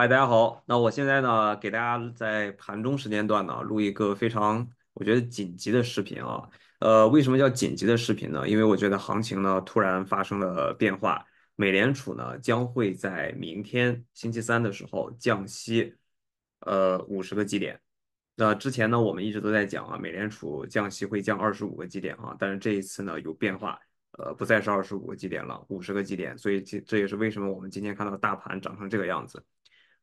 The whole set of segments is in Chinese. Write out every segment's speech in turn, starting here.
嗨，大家好。那我现在呢，给大家在盘中时间段呢录一个非常我觉得紧急的视频啊。呃，为什么叫紧急的视频呢？因为我觉得行情呢突然发生了变化。美联储呢将会在明天星期三的时候降息，呃，五十个基点。那之前呢，我们一直都在讲啊，美联储降息会降二十五个基点啊，但是这一次呢有变化，呃，不再是二十五个基点了，五十个基点。所以这这也是为什么我们今天看到大盘涨成这个样子。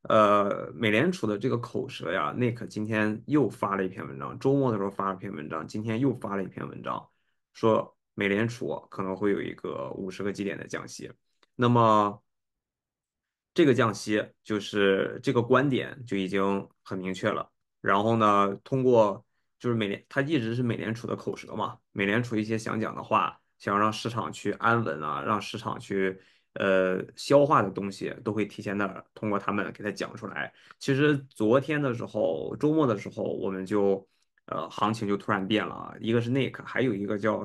呃，美联储的这个口舌呀，Nick 今天又发了一篇文章，周末的时候发了一篇文章，今天又发了一篇文章，说美联储可能会有一个五十个基点的降息。那么这个降息就是这个观点就已经很明确了。然后呢，通过就是美联，他一直是美联储的口舌嘛，美联储一些想讲的话，想要让市场去安稳啊，让市场去。呃，消化的东西都会提前的通过他们给他讲出来。其实昨天的时候，周末的时候，我们就呃，行情就突然变了。一个是 Nick，还有一个叫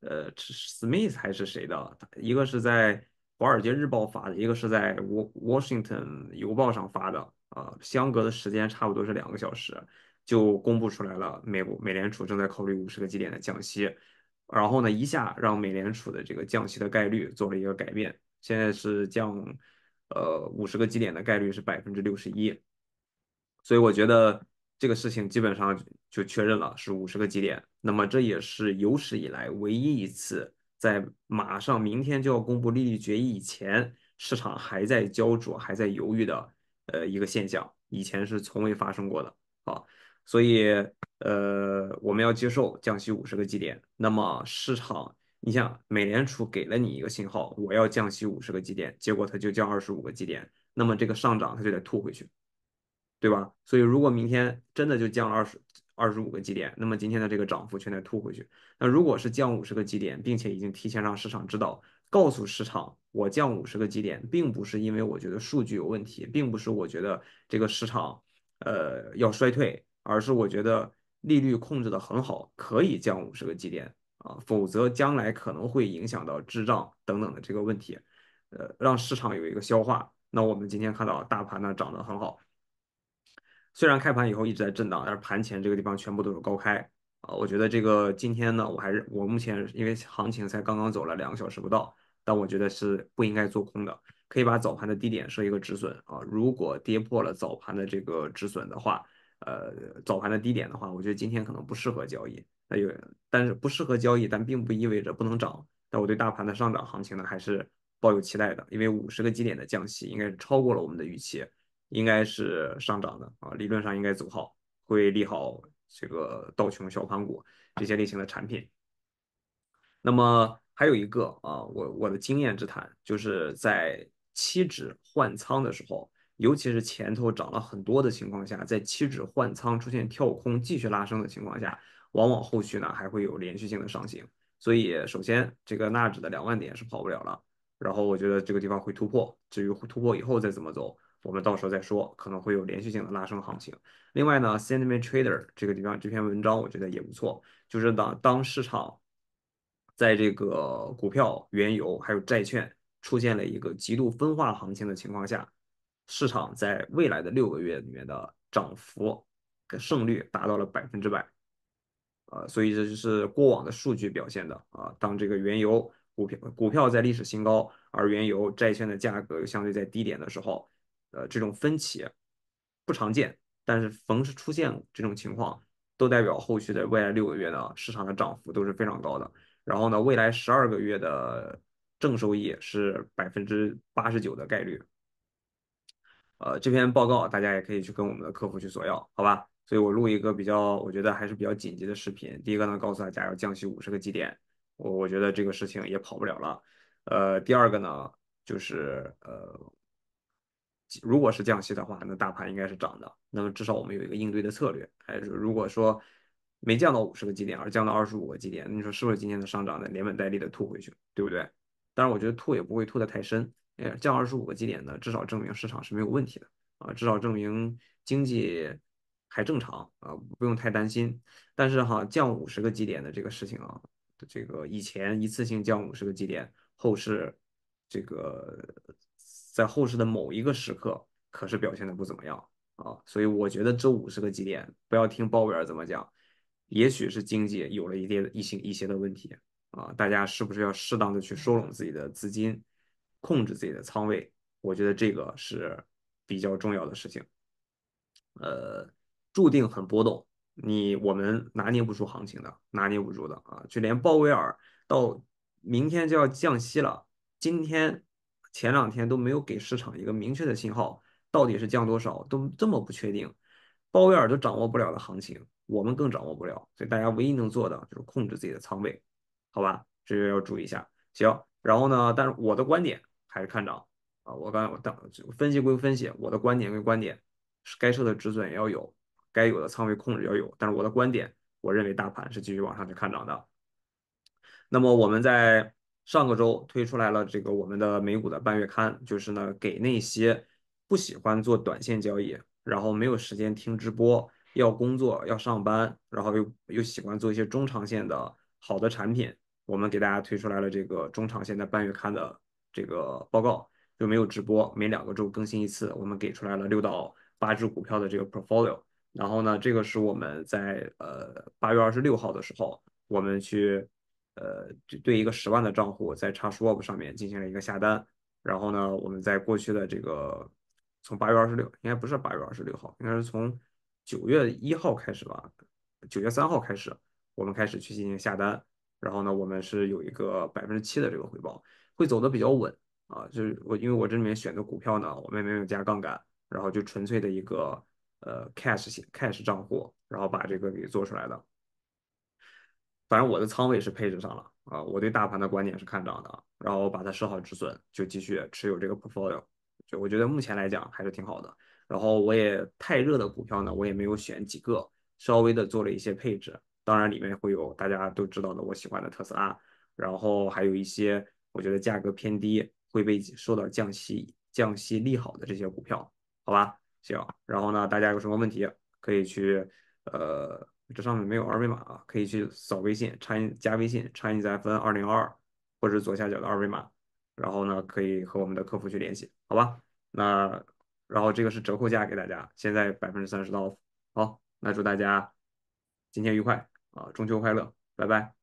呃 Smith 还是谁的，一个是在《华尔街日报》发的，一个是在《沃 Washington 邮报》上发的。啊，相隔的时间差不多是两个小时，就公布出来了。美国美联储正在考虑五十个基点的降息，然后呢，一下让美联储的这个降息的概率做了一个改变。现在是降，呃五十个基点的概率是百分之六十一，所以我觉得这个事情基本上就确认了是五十个基点。那么这也是有史以来唯一一次在马上明天就要公布利率决议以前，市场还在焦灼，还在犹豫的呃一个现象，以前是从未发生过的啊。所以呃我们要接受降息五十个基点，那么市场。你像美联储给了你一个信号，我要降息五十个基点，结果它就降二十五个基点，那么这个上涨它就得吐回去，对吧？所以如果明天真的就降了二十二十五个基点，那么今天的这个涨幅全得吐回去。那如果是降五十个基点，并且已经提前让市场知道，告诉市场我降五十个基点，并不是因为我觉得数据有问题，并不是我觉得这个市场呃要衰退，而是我觉得利率控制的很好，可以降五十个基点。啊，否则将来可能会影响到滞胀等等的这个问题，呃，让市场有一个消化。那我们今天看到大盘呢涨得很好，虽然开盘以后一直在震荡，但是盘前这个地方全部都是高开啊。我觉得这个今天呢，我还是我目前因为行情才刚刚走了两个小时不到，但我觉得是不应该做空的，可以把早盘的低点设一个止损啊。如果跌破了早盘的这个止损的话。呃，早盘的低点的话，我觉得今天可能不适合交易。那有，但是不适合交易，但并不意味着不能涨。但我对大盘的上涨行情呢，还是抱有期待的。因为五十个基点的降息，应该是超过了我们的预期，应该是上涨的啊。理论上应该走好，会利好这个道琼小盘股这些类型的产品。那么还有一个啊，我我的经验之谈，就是在期指换仓的时候。尤其是前头涨了很多的情况下，在期指换仓出现跳空继续拉升的情况下，往往后续呢还会有连续性的上行。所以，首先这个纳指的两万点是跑不了了。然后，我觉得这个地方会突破。至于突破以后再怎么走，我们到时候再说。可能会有连续性的拉升行情。另外呢，Sentiment Trader 这个地方这篇文章我觉得也不错。就是当当市场在这个股票、原油还有债券出现了一个极度分化行情的情况下。市场在未来的六个月里面的涨幅的胜率达到了百分之百，啊，所以这就是过往的数据表现的啊。当这个原油股票股票在历史新高，而原油债券的价格又相对在低点的时候，呃，这种分歧不常见，但是逢是出现这种情况，都代表后续的未来六个月呢，市场的涨幅都是非常高的。然后呢，未来十二个月的正收益是百分之八十九的概率。呃，这篇报告大家也可以去跟我们的客服去索要，好吧？所以，我录一个比较，我觉得还是比较紧急的视频。第一个呢，告诉大家要降息五十个基点，我我觉得这个事情也跑不了了。呃，第二个呢，就是呃，如果是降息的话，那大盘应该是涨的。那么，至少我们有一个应对的策略。还是如果说没降到五十个基点，而降到二十五个基点，你说是不是今天的上涨呢，连本带利的吐回去，对不对？当然，我觉得吐也不会吐得太深。降二十五个基点的，至少证明市场是没有问题的啊，至少证明经济还正常啊，不用太担心。但是哈，降五十个基点的这个事情啊，这个以前一次性降五十个基点，后市这个在后市的某一个时刻可是表现的不怎么样啊，所以我觉得这五十个基点，不要听鲍威尔怎么讲，也许是经济有了一点一些一些的问题啊，大家是不是要适当的去收拢自己的资金？控制自己的仓位，我觉得这个是比较重要的事情。呃，注定很波动，你我们拿捏不住行情的，拿捏不住的啊！就连鲍威尔到明天就要降息了，今天前两天都没有给市场一个明确的信号，到底是降多少都这么不确定，鲍威尔都掌握不了的行情，我们更掌握不了。所以大家唯一能做的就是控制自己的仓位，好吧？这个要注意一下。行，然后呢？但是我的观点。还是看涨啊！我刚才我等分析归分析，我的观点归观点，该设的止损也要有，该有的仓位控制要有。但是我的观点，我认为大盘是继续往上去看涨的。那么我们在上个周推出来了这个我们的美股的半月刊，就是呢给那些不喜欢做短线交易，然后没有时间听直播，要工作要上班，然后又又喜欢做一些中长线的好的产品，我们给大家推出来了这个中长线的半月刊的。这个报告就没有直播，每两个周更新一次。我们给出来了六到八只股票的这个 portfolio。然后呢，这个是我们在呃八月二十六号的时候，我们去呃对一个十万的账户在 c h a r e s w a b 上面进行了一个下单。然后呢，我们在过去的这个从八月二十六应该不是八月二十六号，应该是从九月一号开始吧，九月三号开始，我们开始去进行下单。然后呢，我们是有一个百分之七的这个回报。会走的比较稳啊，就是我因为我这里面选的股票呢，我也没有加杠杆，然后就纯粹的一个呃 cash cash 账户，然后把这个给做出来的。反正我的仓位是配置上了啊，我对大盘的观点是看涨的，然后把它设好止损，就继续持有这个 portfolio。就我觉得目前来讲还是挺好的。然后我也太热的股票呢，我也没有选几个，稍微的做了一些配置，当然里面会有大家都知道的我喜欢的特斯拉，然后还有一些。我觉得价格偏低会被受到降息降息利好的这些股票，好吧，行。然后呢，大家有什么问题可以去呃，这上面没有二维码啊，可以去扫微信，加加微信，Chinese FN 二零二二或者左下角的二维码，然后呢，可以和我们的客服去联系，好吧？那然后这个是折扣价给大家，现在百分之三十到好。那祝大家今天愉快啊，中秋快乐，拜拜。